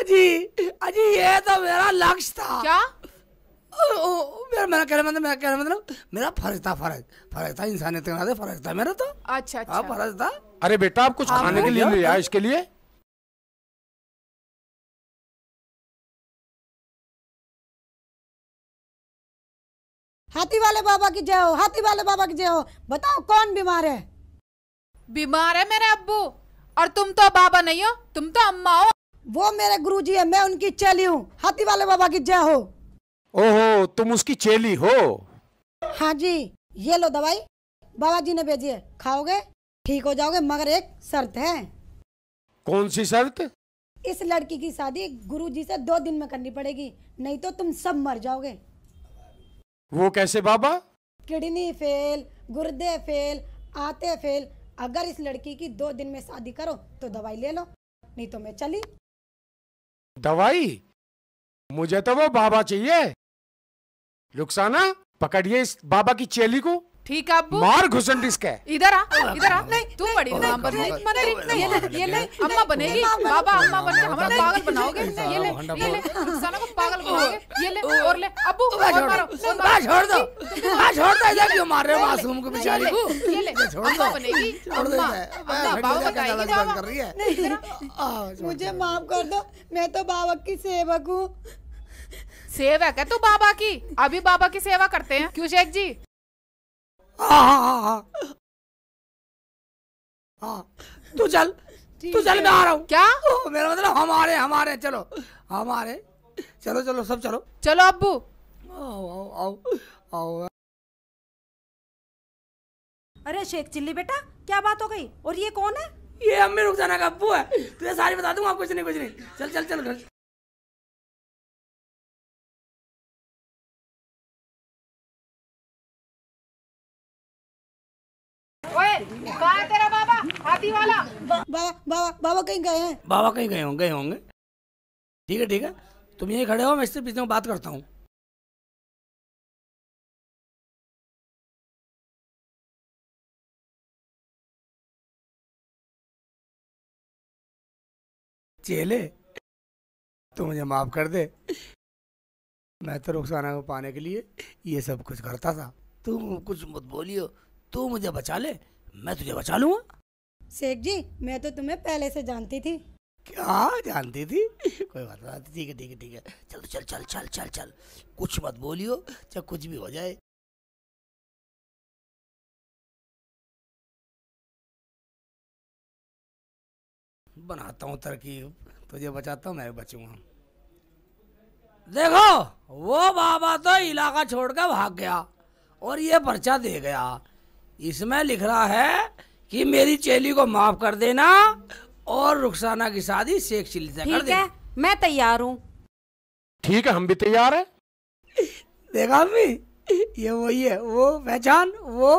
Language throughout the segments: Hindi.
अजी अजी ये तो मेरा लक्ष्य था क्या ओ, मेरा मेरा कहना मतलब मेरा कहना मतलब मेरा फर्ज था फर्ज फर्ज था इंसानियत तो के नाते फर्ज था मेरा तो अच्छा हाँ, अच्छा फर्ज था अरे बेटा आप कुछ हाँ, खाने के लिए ले आए इसके लिए हाथी वाले बाबा की जय हो हाथी वाले बाबा की जय हो बताओ कौन बीमार है बीमार है मेरे अब्बू और तुम तो बाबा नहीं हो तुम तो अम्मा हो वो मेरे गुरु जी है मैं उनकी चेली हूँ हाथी वाले बाबा की जय हो ओहो तुम उसकी चेली हो हाँ जी ये लो दवाई बाबा जी ने भेजी है खाओगे ठीक हो जाओगे मगर एक शर्त है कौन सी शर्त इस लड़की की शादी गुरु जी से दो दिन में करनी पड़ेगी नहीं तो तुम सब मर जाओगे वो कैसे बाबा किडनी फेल गुर्दे फेल आते फेल अगर इस लड़की की दो दिन में शादी करो तो दवाई ले लो नहीं तो मैं चली दवाई मुझे तो वो बाबा चाहिए रुखसाना पकड़िए इस बाबा की चेली को ठीक है अब्बू मार घुसन इसके इधर आ इधर आ नहीं तू बड़ी नाम पर नहीं नहीं नहीं ये नहीं अम्मा बनेगी बाबा अम्मा बन हमारा पागल बनाओगे ये ले ये ले साला को पागल बनाओगे ये ले और ले अब्बू मारो बस छोड़ दो बस छोड़ दो इधर क्यों मार रहे हो मासूम को बेचारी को ये ले छोड़ दो अम्मा बाबा बताएगी बाबा कर रही है मुझे माफ कर दो मैं तो बाबा की सेवक हूँ सेवक है तू बाबा की अभी बाबा की सेवा करते हैं क्यों शेख जी तू चल तू चल मैं आ रहा हूँ क्या ओ, मेरा मतलब हमारे हमारे चलो हमारे चलो चलो सब चलो चलो अबू आओ आओ आओ आओ अरे शेख चिल्ली बेटा क्या बात हो गई और ये कौन है ये अम्मी रुक जाना का अबू है तुझे सारी बता दूंगा कुछ नहीं कुछ नहीं चल चल चल घर बाबा कहीं गए हैं बाबा कहीं गए होंगे होंगे ठीक है ठीक है तुम यही खड़े हो मैं इससे पीछे बात करता हूँ चेले तो मुझे माफ़ कर दे मैं तो रुखसाना को पाने के लिए ये सब कुछ करता था तुम कुछ मत बोलियो तू मुझे बचा ले मैं तुझे बचा लूंगा शेख जी मैं तो तुम्हें पहले से जानती थी क्या जानती थी कोई बात नहीं ठीक है ठीक है ठीक है चल चल चल चल चल चल कुछ मत बोलियो चाहे कुछ भी हो जाए बनाता हूँ तरकीब तुझे बचाता हूँ मैं बचूंगा देखो वो बाबा तो इलाका छोड़कर भाग गया और ये पर्चा दे गया इसमें लिख रहा है कि मेरी चेली को माफ कर देना और रुखसाना की शादी शेख चिल्ली से कर देना मैं तैयार हूँ ठीक है हम भी तैयार हैं देखा मी ये वही है वो पहचान वो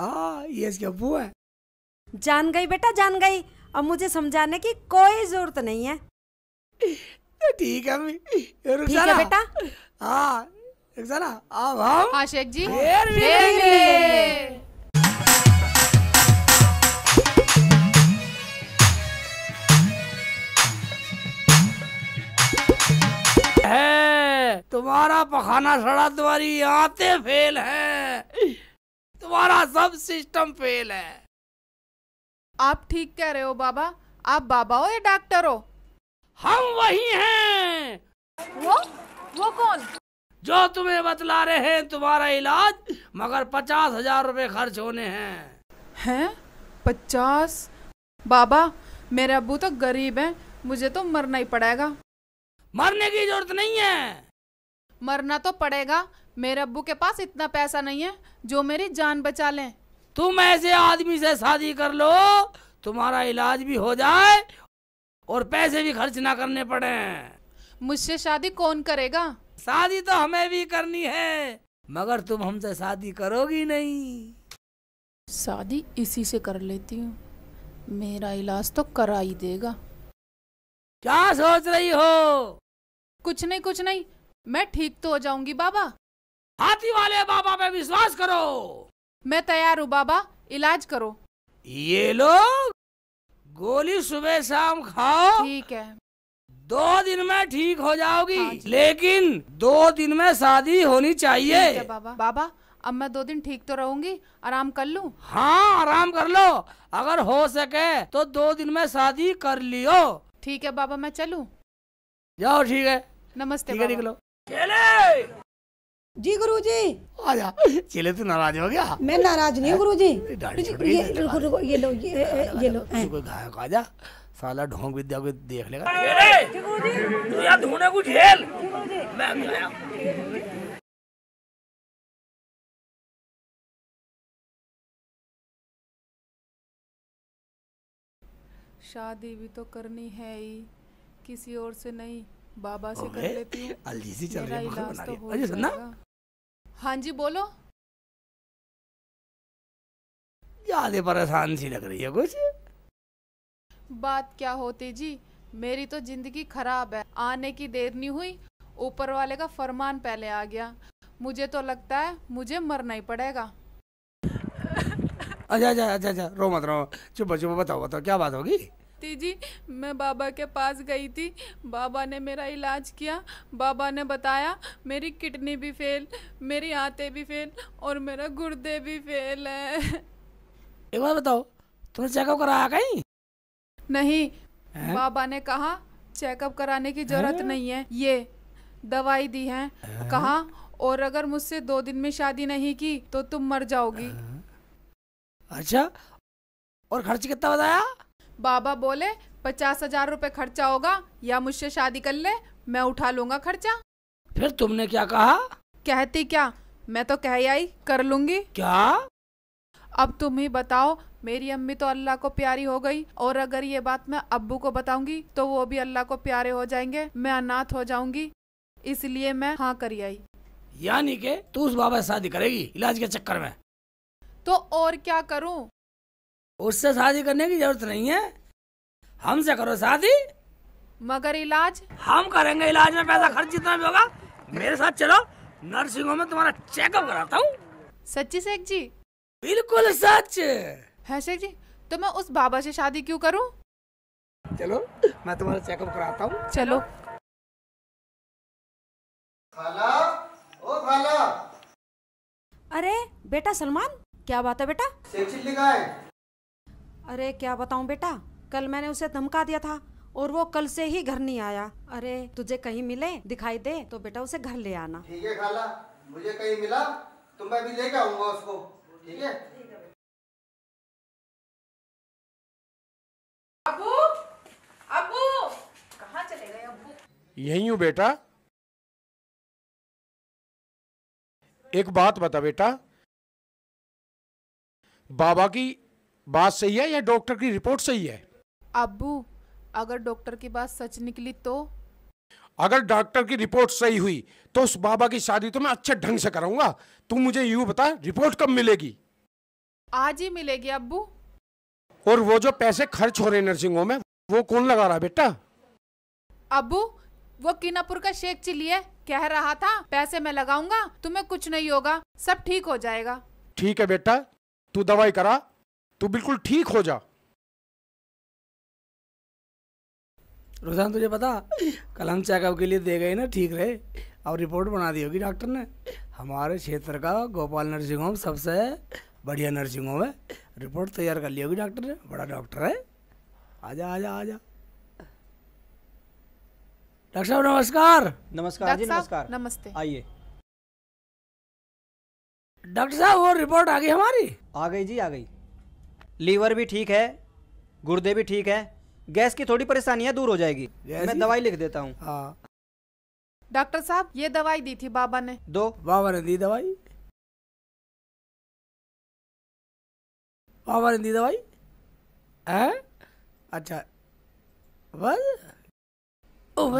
हाँ ये इसके अबू है जान गई बेटा जान गई अब मुझे समझाने की कोई जरूरत नहीं है ठीक है अम्मी ठीक है बेटा हाँ ना अब हम आशिक जी फिर तुम्हारा पखाना सड़ा तुम्हारी आते फेल है तुम्हारा सब सिस्टम फेल है आप ठीक कह रहे हो बाबा आप बाबा हो या डॉक्टर हो हम वही हैं वो वो कौन जो तुम्हें बतला रहे हैं तुम्हारा इलाज मगर पचास हजार रूपए खर्च होने हैं हैं पचास बाबा मेरे अबू तो गरीब हैं मुझे तो मरना ही पड़ेगा मरने की जरूरत नहीं है मरना तो पड़ेगा मेरे अबू के पास इतना पैसा नहीं है जो मेरी जान बचा लें तुम ऐसे आदमी से शादी कर लो तुम्हारा इलाज भी हो जाए और पैसे भी खर्च ना करने पड़े मुझसे शादी कौन करेगा शादी तो हमें भी करनी है मगर तुम हमसे शादी करोगी नहीं शादी इसी से कर लेती हूँ मेरा इलाज तो करा ही देगा क्या सोच रही हो कुछ नहीं कुछ नहीं मैं ठीक तो हो जाऊंगी बाबा हाथी वाले बाबा पे विश्वास करो मैं तैयार हूँ बाबा इलाज करो ये लोग गोली सुबह शाम खाओ ठीक है दो दिन में ठीक हो जाओगी हाँ लेकिन दो दिन में शादी होनी चाहिए बाबा बाबा अब मैं दो दिन ठीक तो रहूंगी आराम कर लूं हाँ आराम कर लो अगर हो सके तो दो दिन में शादी कर लियो ठीक है बाबा मैं चलूं जाओ ठीक है नमस्ते निकलो चले जी गुरु जी आजा चले तू नाराज हो गया मैं नाराज नहीं हूँ गुरु जी ये, ये लो ये, ये लो आजा साला ढोंग विद्या को देख लेगा धोने को झेल शादी भी तो करनी है ही किसी और से नहीं बाबा से कर लेती हूँ चल रही है तो हाँ जी बोलो ज्यादा परेशान सी लग रही है कुछ बात क्या होती जी मेरी तो ज़िंदगी ख़राब है आने की देर नहीं हुई ऊपर वाले का फरमान पहले आ गया मुझे तो लगता है मुझे मरना ही पड़ेगा अच्छा अच्छा अच्छा अच्छा रो मत रो चुप चुप बताओ बताओ क्या बात होगी तीजी जी मैं बाबा के पास गई थी बाबा ने मेरा इलाज किया बाबा ने बताया मेरी किडनी भी फेल मेरी आते भी फेल और मेरा गुर्दे भी फेल है एक बार बताओ तुमने चेकअप कराया कहीं नहीं है? बाबा ने कहा चेकअप कराने की जरूरत नहीं है ये दवाई दी है, है? कहा और अगर मुझसे दो दिन में शादी नहीं की तो तुम मर जाओगी अच्छा और खर्च कितना बताया बाबा बोले पचास हजार रूपए खर्चा होगा या मुझसे शादी कर ले मैं उठा लूंगा खर्चा फिर तुमने क्या कहा कहती क्या मैं तो कह आई कर लूंगी क्या अब तुम ही बताओ मेरी अम्मी तो अल्लाह को प्यारी हो गई और अगर ये बात मैं अब्बू को बताऊंगी तो वो भी अल्लाह को प्यारे हो जाएंगे मैं अनाथ हो जाऊंगी इसलिए मैं हाँ करी आई यानी के तू उस बाबा से शादी करेगी इलाज के चक्कर में तो और क्या करूं? उससे शादी करने की जरूरत नहीं है हमसे करो शादी मगर इलाज हम करेंगे इलाज में पैसा खर्च जितना भी होगा मेरे साथ चलो नर्सिंग होम में तुम्हारा चेकअप कराता हूँ सच्ची शेख जी बिल्कुल सच है शेख जी तो मैं उस बाबा से शादी क्यों करूं? चलो मैं तुम्हारा चेकअप कराता हूं। चलो खाला ओ खाला अरे बेटा सलमान क्या बात है बेटा अरे क्या बताऊं बेटा कल मैंने उसे धमका दिया था और वो कल से ही घर नहीं आया अरे तुझे कहीं मिले दिखाई दे तो बेटा उसे घर ले आना ठीक है खाला मुझे कहीं मिला तो मैं भी लेके आऊंगा उसको ठीक है अबू अबू चले गए अबू यही हूँ बेटा एक बात बता बेटा बाबा की बात सही है या डॉक्टर की रिपोर्ट सही है अबू अगर डॉक्टर की बात सच निकली तो अगर डॉक्टर की रिपोर्ट सही हुई तो उस बाबा की शादी तो मैं अच्छे ढंग से कराऊंगा तू मुझे यूं बता रिपोर्ट कब मिलेगी आज ही मिलेगी अबू और वो जो पैसे खर्च हो रहे नर्सिंग होम में वो कौन लगा रहा बेटा अबू वो किनापुर का शेख है कह रहा था पैसे मैं लगाऊंगा तुम्हें कुछ नहीं होगा सब ठीक हो जाएगा ठीक है बेटा तू दवाई करा तू बिल्कुल ठीक हो जा रोजान तुझे पता कल हम चेकअप के लिए दे गए ना ठीक रहे और रिपोर्ट बना दी होगी डॉक्टर ने हमारे क्षेत्र का गोपाल नर्सिंग होम सबसे बढ़िया नर्सिंग होम है रिपोर्ट तैयार कर लिया डॉक्टर ने बड़ा डॉक्टर है आजा आजा आजा डॉक्टर साहब नमस्कार नमस्कार जी नमस्कार नमस्ते आइए डॉक्टर साहब वो रिपोर्ट आ गई हमारी आ गई जी आ गई लीवर भी ठीक है गुर्दे भी ठीक है गैस की थोड़ी है दूर हो जाएगी मैं दवाई लिख देता हूँ हाँ। डॉक्टर साहब ये दवाई दी थी बाबा ने दो बाबा ने दी दवाई पावर नहीं दीदा भाई है अच्छा बस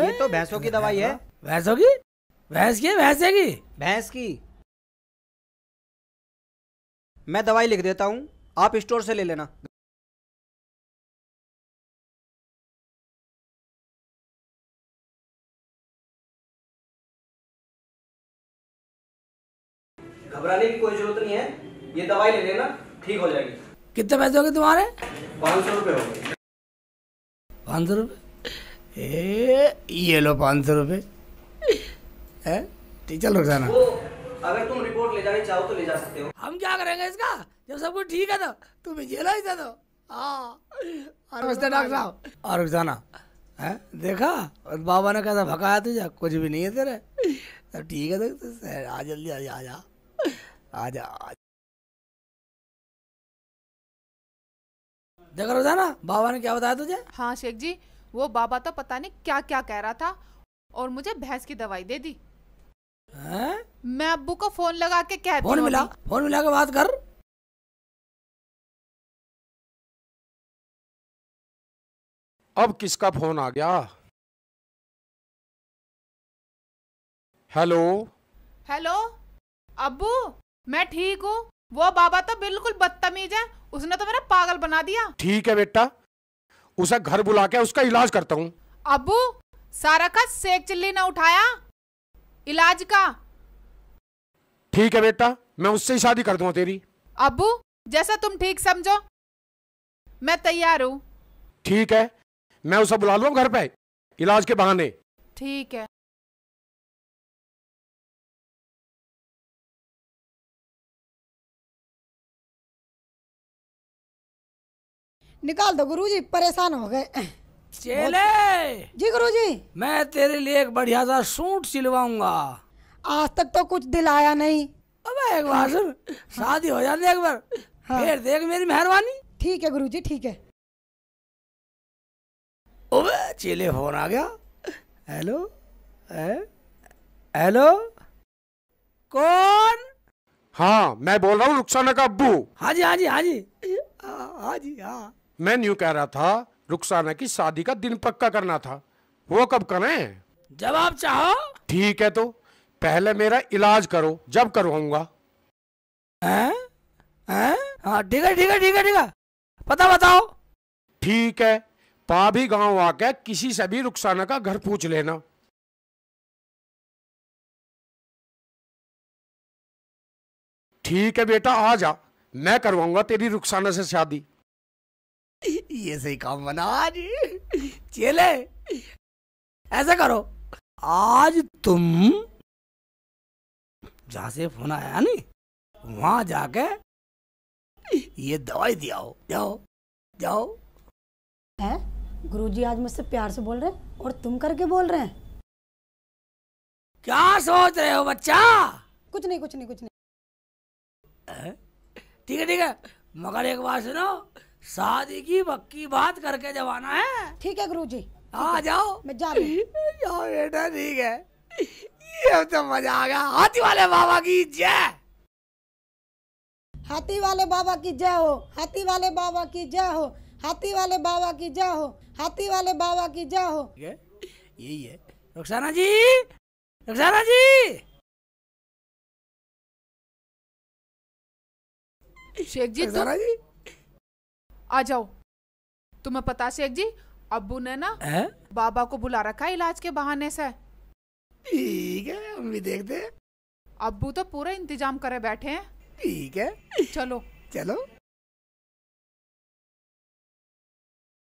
ये तो भैंसों की दवाई है भैंसों की भैंस की भैंस की भैंस की मैं दवाई लिख देता हूं आप स्टोर से ले लेना घबराने की कोई जरूरत नहीं है ये दवाई ले लेना ठीक हो जाएगी कितने पैसे हो गए तुम्हारे पाँच सौ रुपये पाँच सौ रुपये ये लो पाँच सौ रुपये टीचर लोग जाना अगर तुम रिपोर्ट ले जाने चाहो तो ले जा सकते हो हम क्या करेंगे इसका जब सब कुछ ठीक है तो तुम जेल ही तो हाँ। नमस्ते डॉक्टर साहब और जाना है देखा और बाबा ने कैसा भगाया तुझे कुछ भी नहीं है तेरे सब तो ठीक है तो, तो, तो आ जल्दी आ जा आ जा देखो रोजाना बाबा ने क्या बताया तुझे हाँ शेख जी वो बाबा तो पता नहीं क्या क्या कह रहा था और मुझे भैंस की दवाई दे दी है? मैं अब्बू को फोन लगा के कहती फोन मिला फोन मिला के बात कर अब किसका फोन आ गया हेलो हेलो अब्बू मैं ठीक हूँ वो बाबा तो बिल्कुल बदतमीज है उसने तो मेरा पागल बना दिया ठीक है बेटा उसे घर बुला के उसका इलाज करता हूँ अबू सारा का सेक चिल्ली ना उठाया इलाज का ठीक है बेटा मैं उससे ही शादी कर दूंगा तेरी अबू जैसा तुम ठीक समझो मैं तैयार हूँ ठीक है मैं उसे बुला लूंगा घर पे इलाज के बहाने ठीक है निकाल दो गुरुजी परेशान हो गए चेले जी गुरुजी मैं तेरे लिए एक बढ़िया सा सूट सिलवाऊंगा आज तक तो कुछ दिलाया नहीं अब एक बार शादी हो जाने एक बार हाँ। फिर देख मेरी मेहरबानी ठीक है गुरुजी ठीक है ओबे चेले फोन आ गया हेलो हेलो कौन हाँ मैं बोल रहा हूँ रुक्सा का अब्बू हाँ जी हाँ जी हाँ जी हाँ जी हाँ मैं न्यू कह रहा था रुखसाना की शादी का दिन पक्का करना था वो कब करें जब आप चाहो ठीक है तो पहले मेरा इलाज करो जब करवाऊंगा हाँ, ठीक है ठीक है ठीक है ठीक है पता बताओ ठीक है पाभी गांव आके किसी से भी रुखसाना का घर पूछ लेना ठीक है बेटा आ जा मैं करवाऊंगा तेरी रुखसाना से शादी ये सही काम बना आज चले ऐसा करो आज तुम जहां से फोन आया नी वहां जाके ये दवाई दिया जाओ जाओ है गुरुजी आज मुझसे प्यार से बोल रहे और तुम करके बोल रहे हैं क्या सोच रहे हो बच्चा कुछ नहीं कुछ नहीं कुछ नहीं ठीक है ठीक है मगर एक बात सुनो शादी की पक्की बात करके जब आना है ठीक है गुरु जी आ जाओ मैं जा रही जाओ बेटा ठीक है ये तो मजा आ गया हाथी वाले बाबा की जय हाथी वाले बाबा की जय हो हाथी वाले बाबा की जय हो हाथी वाले बाबा की जय हो हाथी वाले बाबा की जय हो यही है रुखसाना जी रुखसाना जी शेख जी रुखसाना जी आ जाओ तुम्हें पता शेख जी अबू ने ना है? बाबा को बुला रखा इलाज के बहाने से ठीक है हम भी देखते हैं अबू तो पूरा इंतजाम करे बैठे हैं ठीक है चलो चलो